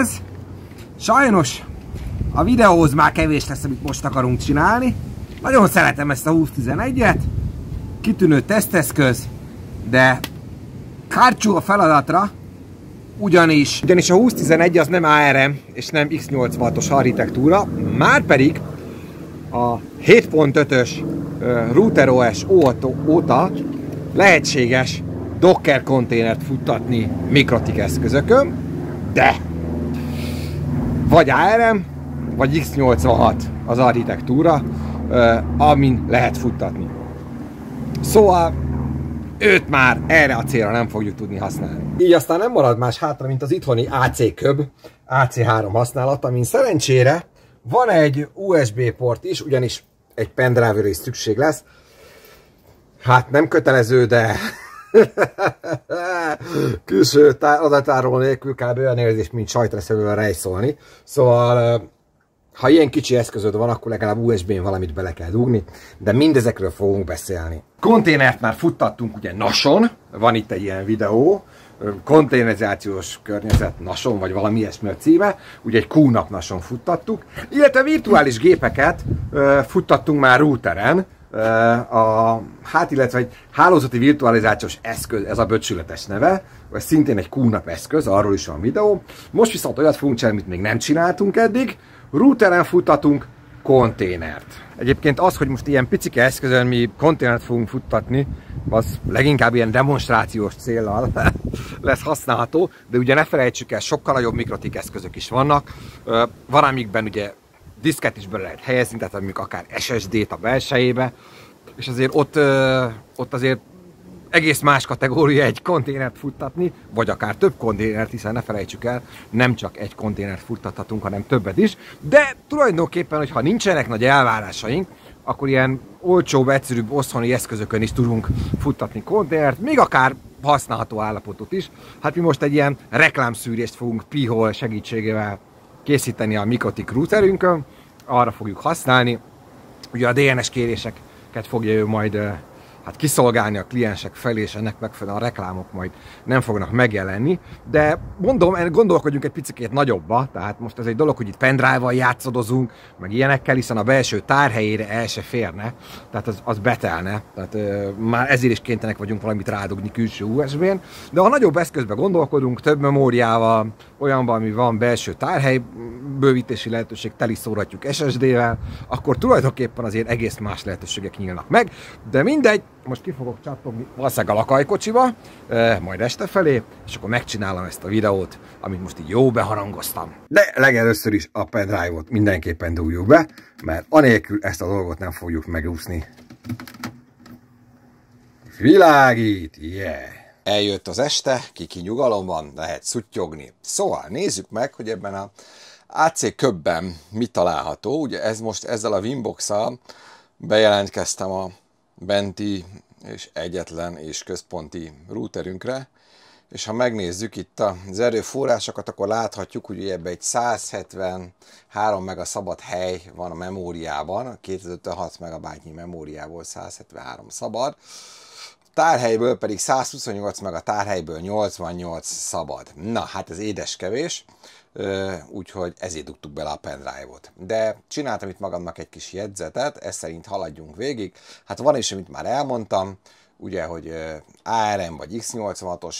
Ez sajnos a videóhoz már kevés lesz, amit most akarunk csinálni. Nagyon szeretem ezt a 2011-et, kitűnő teszteszköz, de kárcsú a feladatra, ugyanis, ugyanis a 2011 az nem ARM és nem X86-os architektúra, már pedig a 7.5-ös router OS óta lehetséges Docker konténert futtatni mikrotik eszközökön, de vagy ARM, vagy X86 az architektúra, amin lehet futtatni. Szóval őt már erre a célra nem fogjuk tudni használni. Így aztán nem marad más hátra, mint az itthoni AC köb, AC3 használat, amin szerencsére van egy USB port is, ugyanis egy pendrive is szükség lesz. Hát nem kötelező, de külső adatáról nélkül kb. olyan érzés, mint szemben rejszolni. Szóval ha ilyen kicsi eszközöd van, akkor legalább USB-n valamit bele kell dugni, de mindezekről fogunk beszélni. Konténert már futtattunk ugye nason, van itt egy ilyen videó, konténerizációs környezet nason, vagy valami ilyesmi a címe, ugye egy Q-nap nason futtattuk, illetve virtuális gépeket futtattunk már routeren, a, hát illetve egy hálózati virtualizációs eszköz, ez a böcsületes neve, vagy szintén egy QNAP eszköz, arról is van videó. Most viszont olyat fogunk csinálni, amit még nem csináltunk eddig, routeren futtatunk konténert. Egyébként az, hogy most ilyen picike eszközön mi konténert fogunk futtatni, az leginkább ilyen demonstrációs célnal lesz használható, de ugye ne felejtsük el, sokkal nagyobb mikrotik eszközök is vannak. Van amikben ugye diszket is bele lehet helyezni, tehát mondjuk akár SSD-t a belsejébe, és azért ott, ott azért egész más kategória egy konténert futtatni, vagy akár több konténert, hiszen ne felejtsük el, nem csak egy konténert futtathatunk, hanem többet is, de tulajdonképpen, hogyha nincsenek nagy elvárásaink, akkor ilyen olcsóbb, egyszerűbb oszthoni eszközökön is tudunk futtatni konténert, még akár használható állapotot is. Hát mi most egy ilyen reklámszűrést fogunk pihol segítségével készíteni a Mikotik routerünkön, arra fogjuk használni. Ugye a DNS kéréseket fogja ő majd hát kiszolgálni a kliensek felé, és ennek megfelelően a reklámok majd nem fognak megjelenni. De mondom, gondolkodjunk egy picit nagyobba, tehát most ez egy dolog, hogy itt pendrive játszadozunk, meg ilyenekkel, hiszen a belső tárhelyére el se férne, tehát az, az betelne, tehát ö, már ezért is kénytelenek vagyunk valamit rádugni külső USB-n, de ha nagyobb eszközbe gondolkodunk, több memóriával, olyanban, ami van belső tárhely bővítési lehetőség, teli szórhatjuk SSD-vel, akkor tulajdonképpen azért egész más lehetőségek nyílnak meg, de mindegy, most ki fogok csatogni valószínűleg a lakajkocsiba, majd este felé, és akkor megcsinálom ezt a videót, amit most így jó beharangoztam. De legelőször is a pendrive-ot mindenképpen dúljuk be, mert anélkül ezt a dolgot nem fogjuk megúszni. Világít, yeah! Eljött az este, kiki nyugalom van, lehet szuttyogni. Szóval nézzük meg, hogy ebben a AC köbben mi található. Ugye ez most ezzel a winbox bejelentkeztem a benti és egyetlen és központi routerünkre, és ha megnézzük itt az erőforrásokat, akkor láthatjuk, hogy ebbe egy 173 meg a szabad hely van a memóriában, a 256 megabájtnyi memóriából 173 szabad, tárhelyből pedig 128 meg a tárhelyből 88 szabad. Na, hát ez édes kevés úgyhogy ezért dugtuk bele a pendrive-ot. De csináltam itt magamnak egy kis jegyzetet, ez szerint haladjunk végig. Hát van is, amit már elmondtam, ugye, hogy ARM vagy X86-os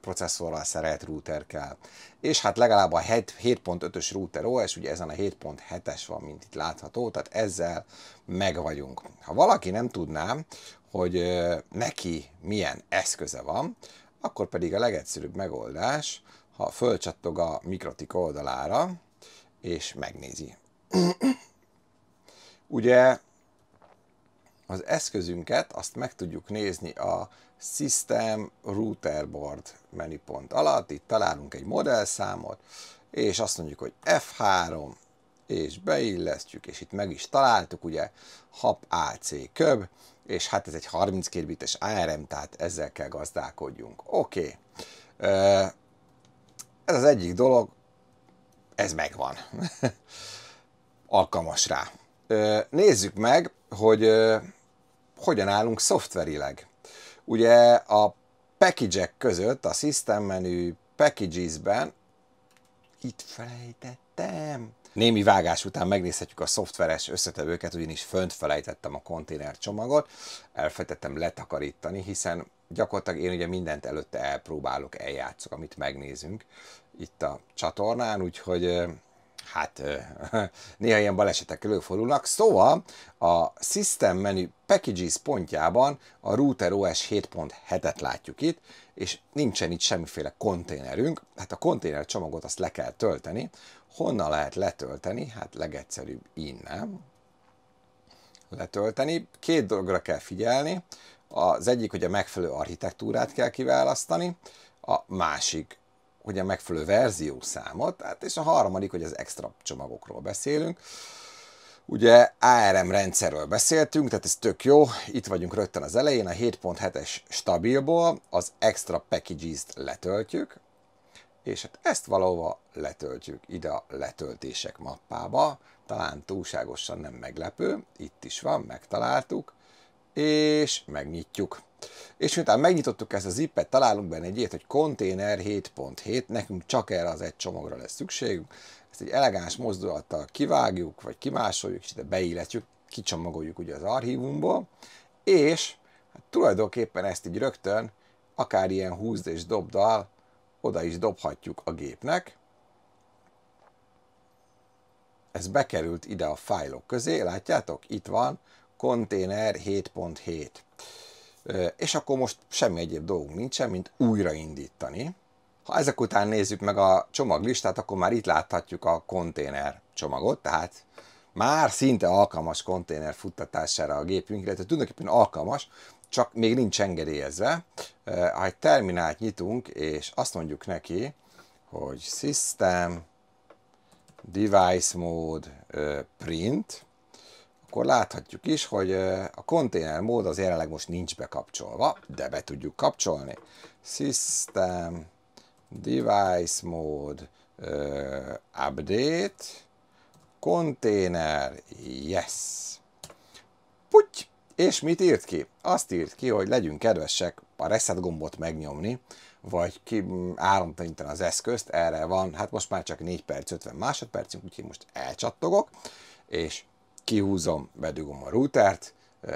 processzorral szerelt router kell, és hát legalább a 7.5-ös router OS, ugye ezen a 7.7-es van, mint itt látható, tehát ezzel meg vagyunk. Ha valaki nem tudná, hogy neki milyen eszköze van, akkor pedig a legegyszerűbb megoldás, ha fölcsattog a mikrotik oldalára, és megnézi. Ugye az eszközünket azt meg tudjuk nézni a System Router Board menüpont alatt, itt találunk egy modellszámot, és azt mondjuk, hogy F3, és beillesztjük, és itt meg is találtuk, ugye, HAP AC köb, és hát ez egy 32 bites ARM, tehát ezzel kell gazdálkodjunk. Oké. Okay. Ez az egyik dolog, ez megvan. Alkalmas rá. Nézzük meg, hogy hogyan állunk szoftverileg. Ugye a package között a System menü Packages-ben itt felejtettem. Némi vágás után megnézhetjük a szoftveres összetevőket, ugyanis fönt felejtettem a konténer csomagot, elfejtettem letakarítani, hiszen gyakorlatilag én ugye mindent előtte elpróbálok, eljátszok, amit megnézünk itt a csatornán, úgyhogy hát néha ilyen balesetek előfordulnak. Szóval a System menü Packages pontjában a router OS 7.7-et látjuk itt, és nincsen itt semmiféle konténerünk, hát a konténer csomagot azt le kell tölteni. Honnan lehet letölteni? Hát legegyszerűbb innen letölteni. Két dologra kell figyelni. Az egyik, hogy a megfelelő architektúrát kell kiválasztani, a másik, hogy a megfelelő verziószámot, hát és a harmadik, hogy az extra csomagokról beszélünk. Ugye ARM rendszerről beszéltünk, tehát ez tök jó, itt vagyunk rögtön az elején, a 7.7-es stabilból az extra packages-t letöltjük, és hát ezt valahova letöltjük ide a letöltések mappába, talán túlságosan nem meglepő, itt is van, megtaláltuk, és megnyitjuk. És miután megnyitottuk ezt a zippet, találunk benne egy ilyet, hogy konténer 7.7, nekünk csak erre az egy csomagra lesz szükségünk, ezt egy elegáns mozdulattal kivágjuk, vagy kimásoljuk, és ide beilletjük, kicsomagoljuk ugye az archívumból, és hát tulajdonképpen ezt így rögtön, akár ilyen húzd és dobdal, oda is dobhatjuk a gépnek. Ez bekerült ide a fájlok közé, látjátok? Itt van, konténer 7.7. És akkor most semmi egyéb dolgunk nincsen, mint újraindítani. Ha ezek után nézzük meg a csomaglistát, akkor már itt láthatjuk a konténer csomagot, tehát már szinte alkalmas konténer futtatására a gépünk, illetve tulajdonképpen alkalmas, csak még nincs engedélyezve. Ha egy terminált nyitunk, és azt mondjuk neki, hogy System, Device Mode, Print, akkor láthatjuk is, hogy a konténer mód az jelenleg most nincs bekapcsolva, de be tudjuk kapcsolni. System, device mode, update, konténer, yes. Puty! És mit írt ki? Azt írt ki, hogy legyünk kedvesek a reset gombot megnyomni, vagy ki áramtanítani az eszközt, erre van, hát most már csak 4 perc 50 másodpercünk, úgyhogy most elcsattogok, és kihúzom, bedugom a rútert,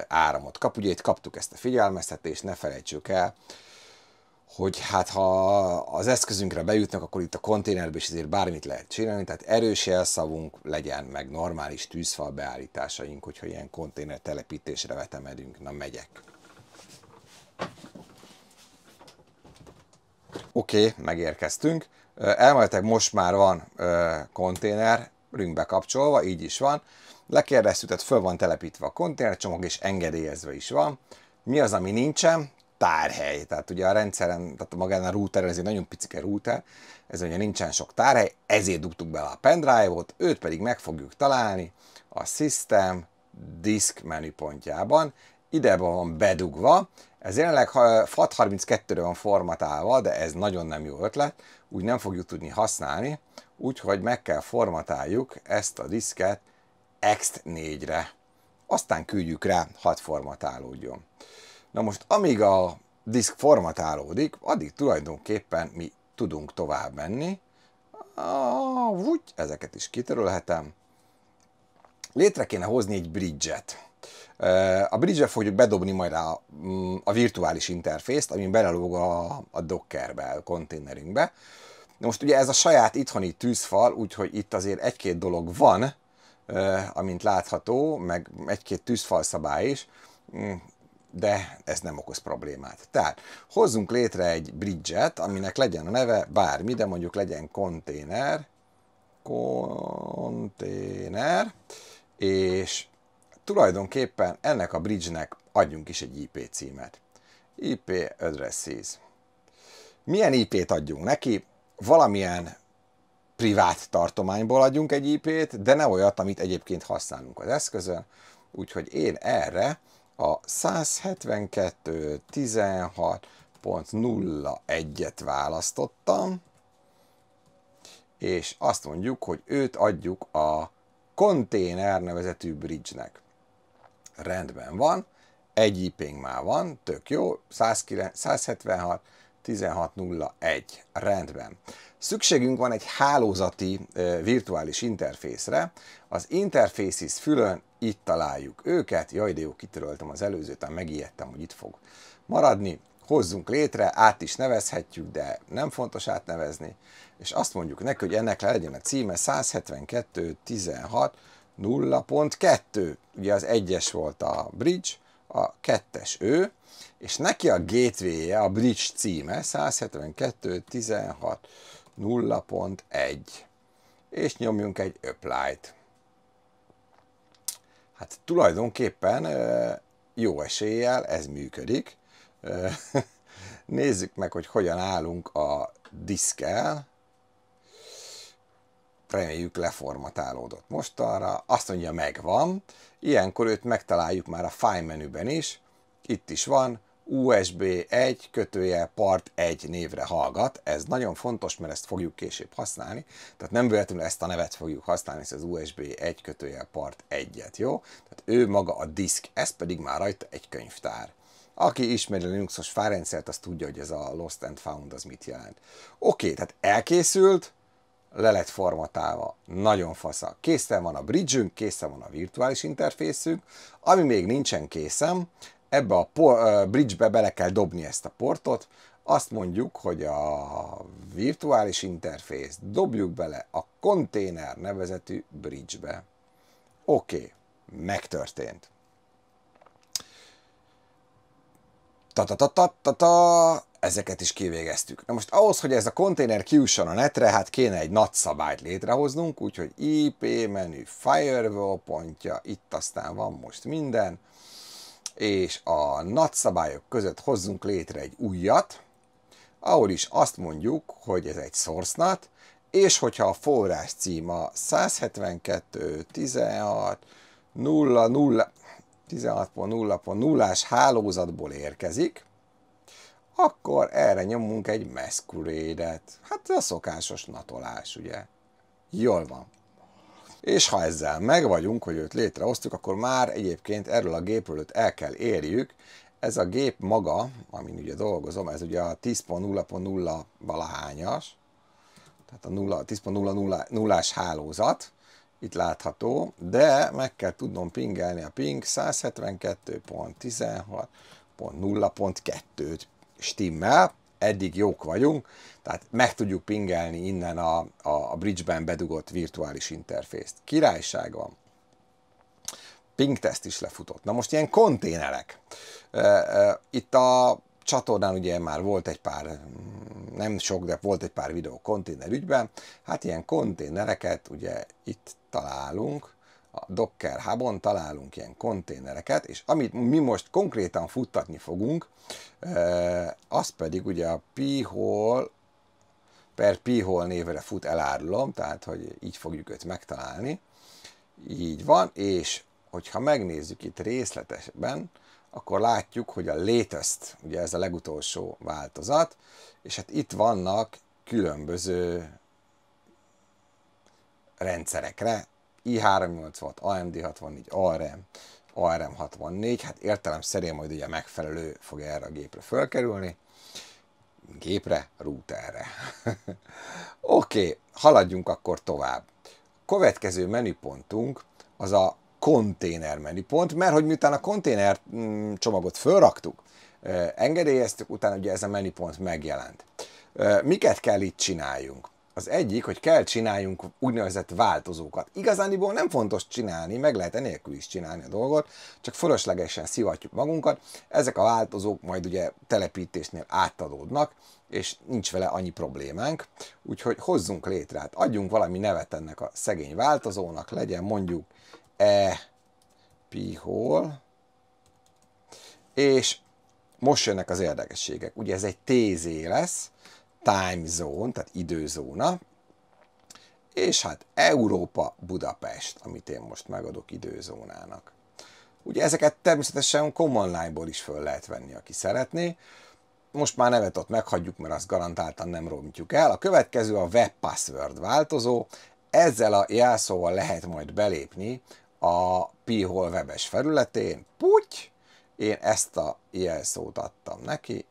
áramot kap. Ugye itt kaptuk ezt a figyelmeztetést, ne felejtsük el, hogy hát ha az eszközünkre bejutnak, akkor itt a konténerbe is azért bármit lehet csinálni, tehát erős jelszavunk legyen, meg normális tűzfal beállításaink, hogyha ilyen konténer telepítésre vetemedünk, na megyek. Oké, okay, megérkeztünk. Elméletileg most már van konténer, rünkbe kapcsolva, így is van tehát föl van telepítve a konténercsomag, és engedélyezve is van. Mi az, ami nincsen? Tárhely. Tehát ugye a rendszeren, tehát magán a router, ez egy nagyon picike router, ez ugye nincsen sok tárhely, ezért dugtuk bele a pendrive-ot, őt pedig meg fogjuk találni a System Disk menüpontjában. Ide van bedugva, ez jelenleg FAT32-re van formatálva, de ez nagyon nem jó ötlet, úgy nem fogjuk tudni használni, úgyhogy meg kell formatáljuk ezt a diszket ext 4-re, aztán küldjük rá, hadd formatálódjon. Na most, amíg a diszk formatálódik, addig tulajdonképpen mi tudunk tovább menni. Ah, úgy, ezeket is kitörölhetem. Létre kéne hozni egy bridget. A bridge-re fogjuk bedobni majd a, mm, a virtuális interfészt, ami belelóg a, a Dockerbe, a konténerünkbe. most ugye ez a saját itthoni tűzfal, úgyhogy itt azért egy-két dolog van, Eh, amint látható, meg egy-két tűzfalszabály is, mm, de ez nem okoz problémát. Tehát hozzunk létre egy bridget, aminek legyen a neve bármi, de mondjuk legyen konténer, konténer, és tulajdonképpen ennek a bridge-nek adjunk is egy IP címet. IP addresses. Milyen IP-t adjunk neki? Valamilyen privát tartományból adjunk egy IP-t, de ne olyat, amit egyébként használunk az eszközön. Úgyhogy én erre a 172.16.01-et választottam, és azt mondjuk, hogy őt adjuk a konténer nevezetű bridge-nek. Rendben van, egy IP-nk már van, tök jó, 176.16.01, rendben. Szükségünk van egy hálózati virtuális interfészre. Az interfaces fülön itt találjuk őket. Jaj, de jó, kitöröltem az előzőt, ám megijedtem, hogy itt fog maradni. Hozzunk létre, át is nevezhetjük, de nem fontos átnevezni. És azt mondjuk neki, hogy ennek legyen a címe 172.16.0.2. Ugye az egyes volt a bridge, a kettes ő, és neki a gateway -je, a bridge címe 172.16. 0.1, és nyomjunk egy apply-t. Hát tulajdonképpen jó eséllyel ez működik. Nézzük meg, hogy hogyan állunk a diszkel. Reméljük leformatálódott mostanra. Azt mondja, megvan. Ilyenkor őt megtaláljuk már a File menüben is. Itt is van, USB 1 kötője part 1 névre hallgat. Ez nagyon fontos, mert ezt fogjuk később használni. Tehát nem véletlenül ezt a nevet fogjuk használni, ez az USB 1 kötője part 1-et, jó? Tehát ő maga a disk, ez pedig már rajta egy könyvtár. Aki ismeri a Linuxos fárendszert, az tudja, hogy ez a Lost and Found az mit jelent. Oké, tehát elkészült, le lett formatálva, nagyon fasza. Készen van a bridge készen van a virtuális interfészünk, ami még nincsen készen, ebbe a por, bridge-be bele kell dobni ezt a portot, azt mondjuk, hogy a virtuális interfész dobjuk bele a konténer nevezetű bridge-be. Oké, okay, megtörtént. Ta-ta-ta-ta-ta-ta, ezeket is kivégeztük. Na most ahhoz, hogy ez a konténer kiusson a netre, hát kéne egy nagy szabályt létrehoznunk, úgyhogy IP menü, firewall pontja, itt aztán van most minden, és a nagyszabályok között hozzunk létre egy újat, ahol is azt mondjuk, hogy ez egy source és hogyha a forrás címa 172, 16, 0, 0, 16.0.0-as hálózatból érkezik, akkor erre nyomunk egy masquerade-et. Hát ez a szokásos natolás, ugye? Jól van és ha ezzel meg vagyunk, hogy őt létrehoztuk, akkor már egyébként erről a gépről őt el kell érjük, ez a gép maga, amin ugye dolgozom, ez ugye a 10.0.0 valahányas, tehát a 10.0.0-as hálózat, itt látható, de meg kell tudnom pingelni a ping 172.16.0.2-t stimmel, eddig jók vagyunk, tehát meg tudjuk pingelni innen a, a, bridge-ben bedugott virtuális interfészt. Királyság van. Ping test is lefutott. Na most ilyen konténerek. Itt a csatornán ugye már volt egy pár, nem sok, de volt egy pár videó konténer ügyben. Hát ilyen konténereket ugye itt találunk, a Docker Hubon találunk ilyen konténereket, és amit mi most konkrétan futtatni fogunk, az pedig ugye a p-hole per p-hole névre fut elárulom, tehát hogy így fogjuk őt megtalálni. Így van, és hogyha megnézzük itt részletesben, akkor látjuk, hogy a latest, ugye ez a legutolsó változat, és hát itt vannak különböző rendszerekre i386, AMD64, ARM, ARM64, hát értelemszerűen majd ugye megfelelő fog erre a gépre fölkerülni, gépre, routerre. Oké, okay, haladjunk akkor tovább. következő menüpontunk az a konténer menüpont, mert hogy miután a konténer mm, csomagot fölraktuk, engedélyeztük, utána ugye ez a menüpont megjelent. Miket kell itt csináljunk? Az egyik, hogy kell csináljunk úgynevezett változókat. Igazániból nem fontos csinálni, meg lehet enélkül is csinálni a dolgot, csak fölöslegesen szivatjuk magunkat. Ezek a változók majd ugye telepítésnél átadódnak, és nincs vele annyi problémánk, úgyhogy hozzunk létre, hát adjunk valami nevet ennek a szegény változónak, legyen mondjuk e pihol, és most jönnek az érdekességek. Ugye ez egy TZ lesz, time zone, tehát időzóna, és hát Európa Budapest, amit én most megadok időzónának. Ugye ezeket természetesen Common Line-ból is föl lehet venni, aki szeretné. Most már nevet ott meghagyjuk, mert azt garantáltan nem romjuk el. A következő a web password változó. Ezzel a jelszóval lehet majd belépni a Pihol webes felületén. Puty! Én ezt a jelszót adtam neki,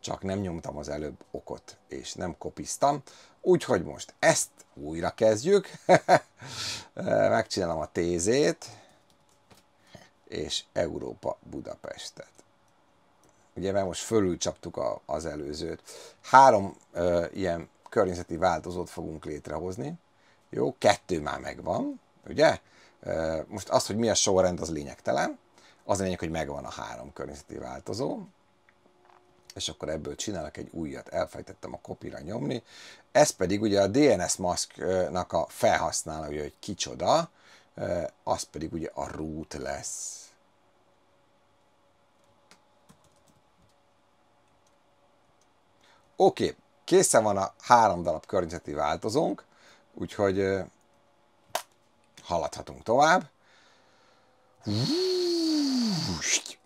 csak nem nyomtam az előbb okot, és nem kopiztam. Úgyhogy most ezt újra kezdjük. Megcsinálom a tézét, és Európa Budapestet. Ugye, mert most fölülcsaptuk a, az előzőt. Három ö, ilyen környezeti változót fogunk létrehozni. Jó, kettő már megvan, ugye? Ö, most az, hogy mi a sorrend, az lényegtelen. Az a lényeg, hogy megvan a három környezeti változó és akkor ebből csinálok egy újat, elfejtettem a kopira nyomni. Ez pedig ugye a DNS masknak a felhasználója, hogy kicsoda, az pedig ugye a root lesz. Oké, okay, készen van a három darab környezeti változónk, úgyhogy haladhatunk tovább. Húst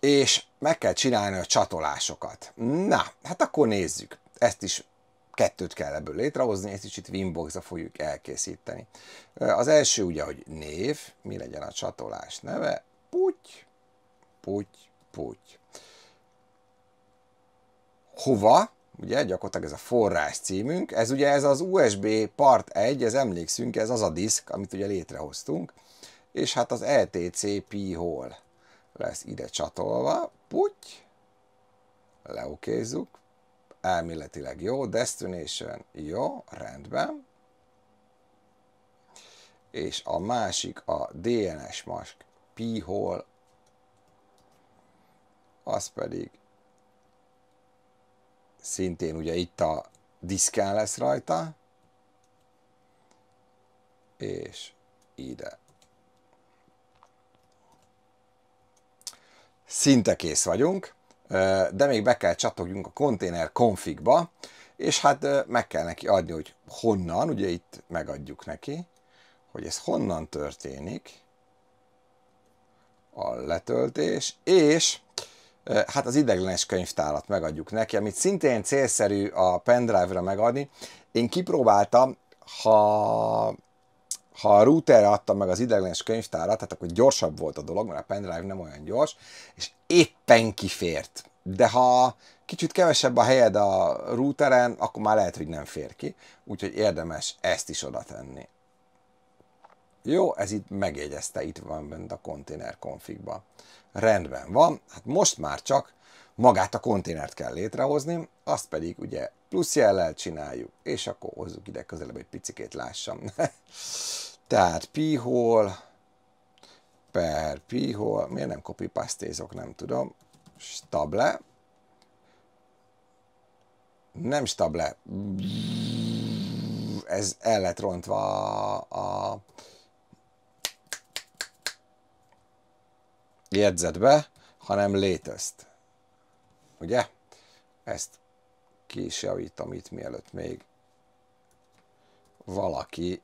és meg kell csinálni a csatolásokat. Na, hát akkor nézzük. Ezt is kettőt kell ebből létrehozni, ezt is itt Winbox-ra fogjuk elkészíteni. Az első ugye, hogy név, mi legyen a csatolás neve, puty, puty, puty. Hova? Ugye gyakorlatilag ez a forrás címünk, ez ugye ez az USB part 1, ez emlékszünk, ez az a disk, amit ugye létrehoztunk, és hát az LTC e hol lesz ide csatolva, puty, leokézzük, elméletileg jó, destination jó, rendben, és a másik a DNS mask pihol, az pedig szintén ugye itt a diszkán lesz rajta, és ide szinte kész vagyunk, de még be kell csatogjunk a konténer konfigba, és hát meg kell neki adni, hogy honnan, ugye itt megadjuk neki, hogy ez honnan történik, a letöltés, és hát az ideglenes könyvtárat megadjuk neki, amit szintén célszerű a pendrive-ra megadni. Én kipróbáltam, ha ha a router adta meg az ideglenes könyvtárat, tehát akkor gyorsabb volt a dolog, mert a pendrive nem olyan gyors, és éppen kifért. De ha kicsit kevesebb a helyed a routeren, akkor már lehet, hogy nem fér ki, úgyhogy érdemes ezt is oda tenni. Jó, ez itt megjegyezte, itt van bent a konténer konfigba. Rendben van, hát most már csak magát a konténert kell létrehozni, azt pedig ugye plusz jellel csináljuk, és akkor hozzuk ide közelebb egy picikét lássam. Tehát pihol per pihol, miért nem copy pastézok, nem tudom, stable, nem stable, ez el lett rontva a, jegyzetbe, hanem latest ugye? Ezt kisevítom itt, mielőtt még valaki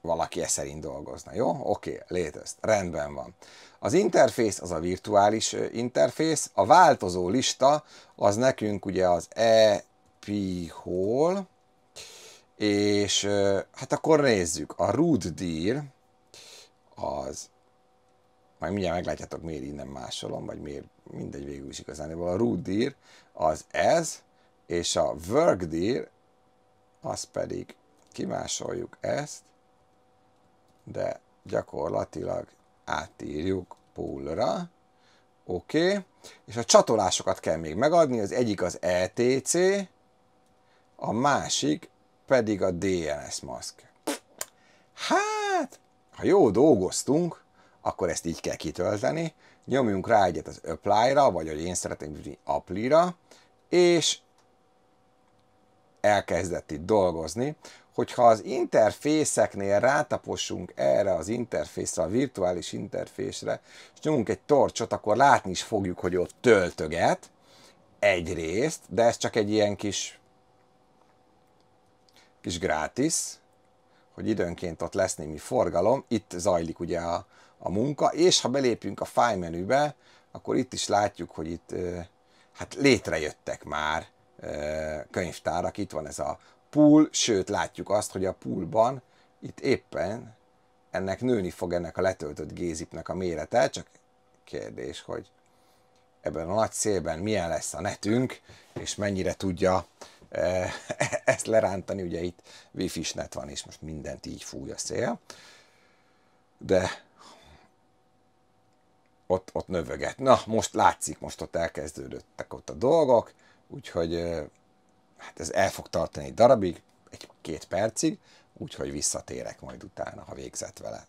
valaki e szerint dolgozna, jó? Oké, okay, létezt, rendben van. Az interfész az a virtuális interfész, a változó lista az nekünk ugye az epihol, hol és hát akkor nézzük, a root dir az majd mindjárt meglátjátok, miért innen másolom, vagy miért, mindegy végül is igazán. A root deer az ez, és a work deer, az pedig kimásoljuk ezt, de gyakorlatilag átírjuk poolra, oké, okay. és a csatolásokat kell még megadni, az egyik az ETC, a másik pedig a DNS mask. Hát, ha jó dolgoztunk, akkor ezt így kell kitölteni, nyomjunk rá egyet az apply-ra, vagy hogy én szeretném tudni apply-ra, és elkezdett itt dolgozni, hogyha az interfészeknél rátaposunk erre az interfészre, a virtuális interfészre, és nyomunk egy torcsot, akkor látni is fogjuk, hogy ott töltöget egyrészt, de ez csak egy ilyen kis kis grátis, hogy időnként ott lesz némi forgalom, itt zajlik ugye a, a munka, és ha belépünk a file menübe, akkor itt is látjuk, hogy itt hát létrejöttek már könyvtárak, itt van ez a pool, sőt látjuk azt, hogy a poolban itt éppen ennek nőni fog ennek a letöltött gézipnek a mérete, csak kérdés, hogy ebben a nagy szélben milyen lesz a netünk, és mennyire tudja ezt lerántani, ugye itt wifi net van, és most mindent így fúj a szél, de ott, ott növöget. Na, most látszik, most ott elkezdődöttek ott a dolgok, úgyhogy hát ez el fog tartani egy darabig, egy-két percig, úgyhogy visszatérek majd utána, ha végzett vele.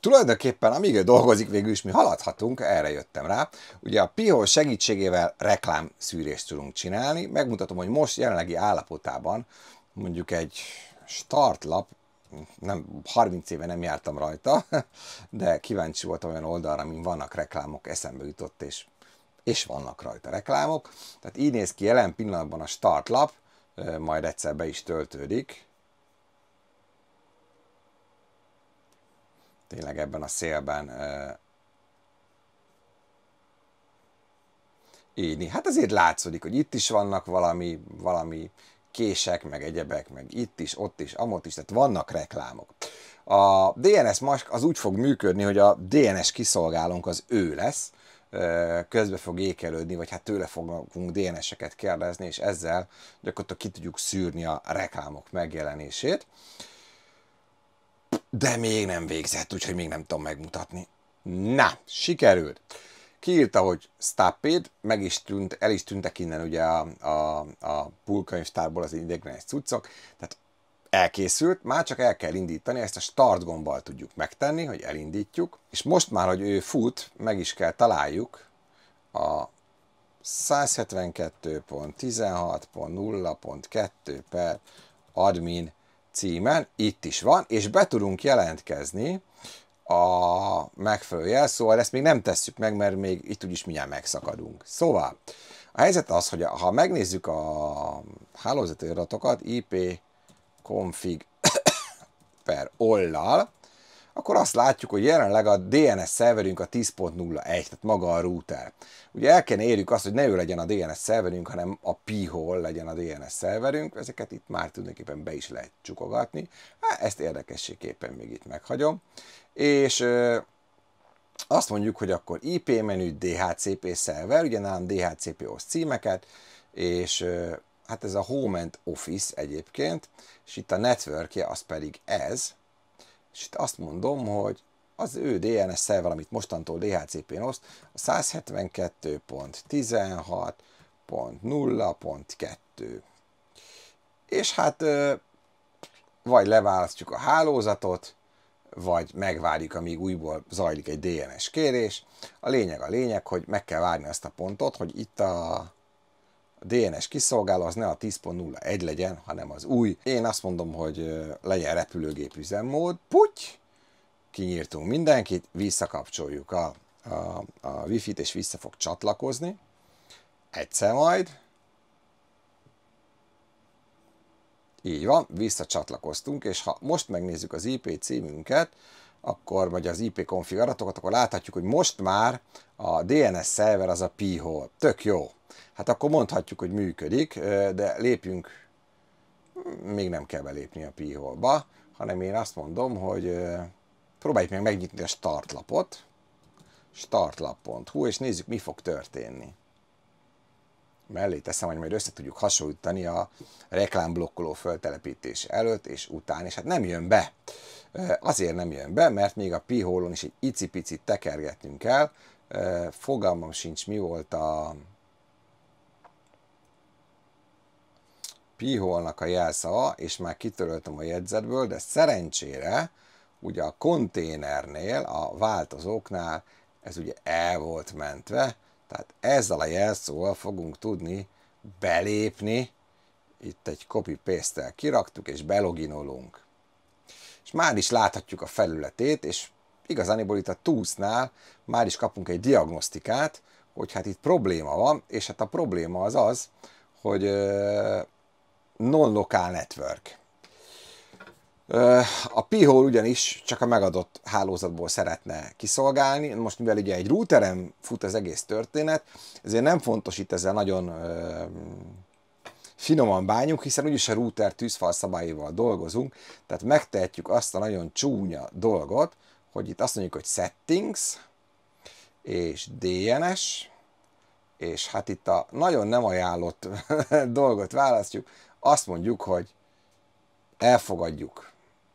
Tulajdonképpen amíg ő dolgozik, végül is mi haladhatunk, erre jöttem rá. Ugye a piho segítségével reklámszűrést tudunk csinálni. Megmutatom, hogy most jelenlegi állapotában mondjuk egy startlap nem, 30 éve nem jártam rajta, de kíváncsi voltam olyan oldalra, amin vannak reklámok, eszembe jutott, és, és vannak rajta reklámok. Tehát így néz ki jelen pillanatban a startlap, majd egyszer be is töltődik. Tényleg ebben a szélben írni. Hát azért látszódik, hogy itt is vannak valami, valami kések, meg egyebek, meg itt is, ott is, amott is, tehát vannak reklámok. A DNS mask az úgy fog működni, hogy a DNS kiszolgálónk az ő lesz, közbe fog ékelődni, vagy hát tőle fogunk DNS-eket kérdezni, és ezzel gyakorlatilag ki tudjuk szűrni a reklámok megjelenését. De még nem végzett, úgyhogy még nem tudom megmutatni. Na, sikerült! kiírta, hogy Stappéd, meg is tűnt, el is tűntek innen ugye a, a, a pulkönyvtárból az idegenes cuccok, tehát elkészült, már csak el kell indítani, ezt a start gombbal tudjuk megtenni, hogy elindítjuk, és most már, hogy ő fut, meg is kell találjuk a 172.16.0.2 per admin címen, itt is van, és be tudunk jelentkezni a megfelelő szóval ezt még nem tesszük meg, mert még itt úgyis mindjárt megszakadunk. Szóval, a helyzet az, hogy ha megnézzük a hálózati adatokat, IP config per ollal, akkor azt látjuk, hogy jelenleg a DNS szerverünk a 10.01, tehát maga a router. Ugye el kell érjük azt, hogy ne ő legyen a DNS szerverünk, hanem a p-hole legyen a DNS szerverünk, ezeket itt már tulajdonképpen be is lehet csukogatni. Hát ezt érdekességképpen még itt meghagyom. És azt mondjuk, hogy akkor IP menü DHCP szerver, ugye nálam DHCP osz címeket, és hát ez a Home and Office egyébként, és itt a networkje az pedig ez, és itt azt mondom, hogy az ő DNS-szel, amit mostantól DHCP-n oszt, a 172.16.0.2. És hát vagy leválasztjuk a hálózatot, vagy megvárjuk, amíg újból zajlik egy DNS kérés. A lényeg a lényeg, hogy meg kell várni azt a pontot, hogy itt a a DNS kiszolgáló az ne a 10.01 legyen, hanem az új. Én azt mondom, hogy legyen repülőgép üzemmód, puty, kinyírtunk mindenkit, visszakapcsoljuk a, a, a fi t és vissza fog csatlakozni. Egyszer majd. Így van, visszacsatlakoztunk, és ha most megnézzük az IP címünket, akkor vagy az IP config adatokat, akkor láthatjuk, hogy most már a DNS szerver az a p-hole. Tök jó. Hát akkor mondhatjuk, hogy működik, de lépjünk, még nem kell belépni a p ba hanem én azt mondom, hogy próbáljuk meg megnyitni a startlapot, startlap.hu, és nézzük, mi fog történni mellé teszem, hogy majd össze tudjuk hasonlítani a reklámblokkoló föltelepítés előtt és után, és hát nem jön be. Azért nem jön be, mert még a pihólon is egy icipicit tekergetnünk kell. Fogalmam sincs, mi volt a piholnak a jelszava, és már kitöröltem a jegyzetből, de szerencsére ugye a konténernél, a változóknál ez ugye el volt mentve, tehát ezzel a jelszóval fogunk tudni belépni, itt egy copy paste kiraktuk, és beloginolunk. És már is láthatjuk a felületét, és igazániból itt a tools már is kapunk egy diagnosztikát, hogy hát itt probléma van, és hát a probléma az az, hogy non-local network. A P-hole ugyanis csak a megadott hálózatból szeretne kiszolgálni, most mivel ugye egy routerem fut az egész történet, ezért nem fontos itt ezzel nagyon finoman bánjunk, hiszen úgyis a router tűzfal szabályival dolgozunk, tehát megtehetjük azt a nagyon csúnya dolgot, hogy itt azt mondjuk, hogy settings, és DNS, és hát itt a nagyon nem ajánlott dolgot választjuk, azt mondjuk, hogy elfogadjuk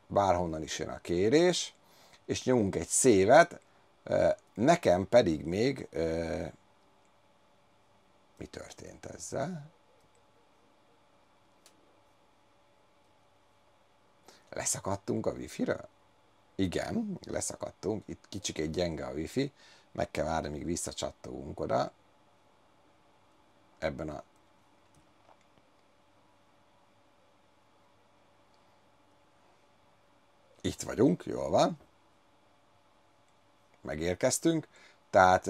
bárhonnan is jön a kérés, és nyomunk egy szévet, nekem pedig még mi történt ezzel? Leszakadtunk a wifi-ről? Igen, leszakadtunk, itt egy gyenge a wifi, meg kell várni, míg visszacsattogunk oda. Ebben a itt vagyunk, jól van, megérkeztünk, tehát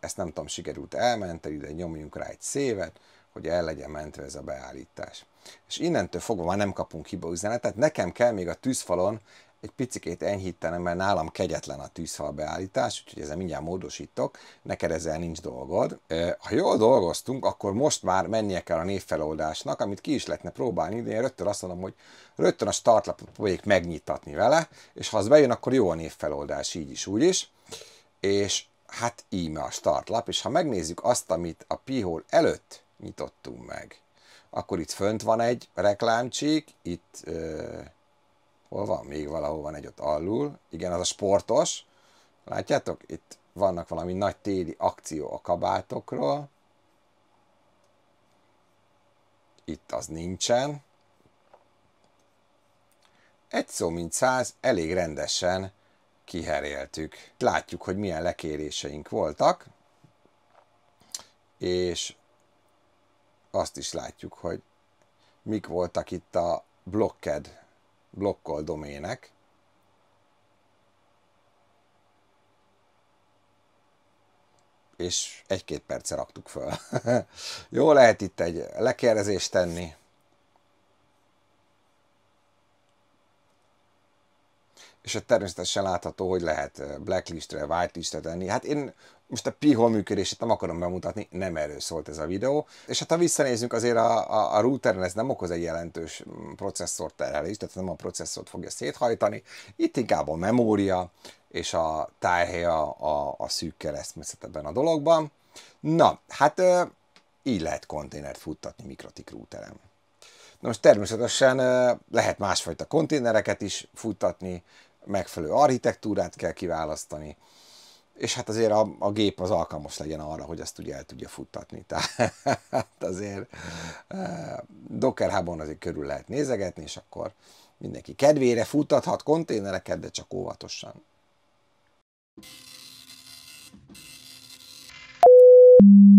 ezt nem tudom, sikerült elmenteni, de nyomjunk rá egy szévet, hogy el legyen mentve ez a beállítás. És innentől fogva már nem kapunk hiba üzenetet, nekem kell még a tűzfalon egy picikét enyhítenem, mert nálam kegyetlen a tűzfal beállítás, úgyhogy ezzel mindjárt módosítok, neked ezzel nincs dolgod. Ha jól dolgoztunk, akkor most már mennie kell a névfeloldásnak, amit ki is lehetne próbálni, de én rögtön azt mondom, hogy rögtön a startlapot próbáljuk megnyitatni vele, és ha az bejön, akkor jó a névfeloldás, így is, úgy is. És hát íme a startlap, és ha megnézzük azt, amit a pihol előtt nyitottunk meg, akkor itt fönt van egy reklámcsík, itt ö, Hol van? Még valahol van egy ott alul. Igen, az a sportos. Látjátok? Itt vannak valami nagy téli akció a kabátokról. Itt az nincsen. Egy szó mint száz, elég rendesen kiheréltük. Látjuk, hogy milyen lekéréseink voltak, és azt is látjuk, hogy mik voltak itt a blokked blokkol domének. És egy-két perce raktuk föl. Jó, lehet itt egy lekérdezést tenni. és természetesen látható, hogy lehet eh, blacklistre, whitelistre tenni. Hát én most a pihol működését nem akarom bemutatni, nem erről szólt ez a videó. És hát ha visszanézzünk, azért a, a, a routeren ez nem okoz egy jelentős mm, processzor terhelést, tehát nem a processzort fogja széthajtani. Itt inkább a memória és a tájhely a, a, a szűk keresztmetszet ebben a dologban. Na, hát így lehet konténert futtatni mikrotik routeren. Na most természetesen lehet másfajta konténereket is futtatni, megfelelő architektúrát kell kiválasztani, és hát azért a, a gép az alkalmas legyen arra, hogy ezt ugye el tudja futtatni. Tehát azért eh, Docker Hubon azért körül lehet nézegetni, és akkor mindenki kedvére futtathat konténereket, de csak óvatosan. Thank you.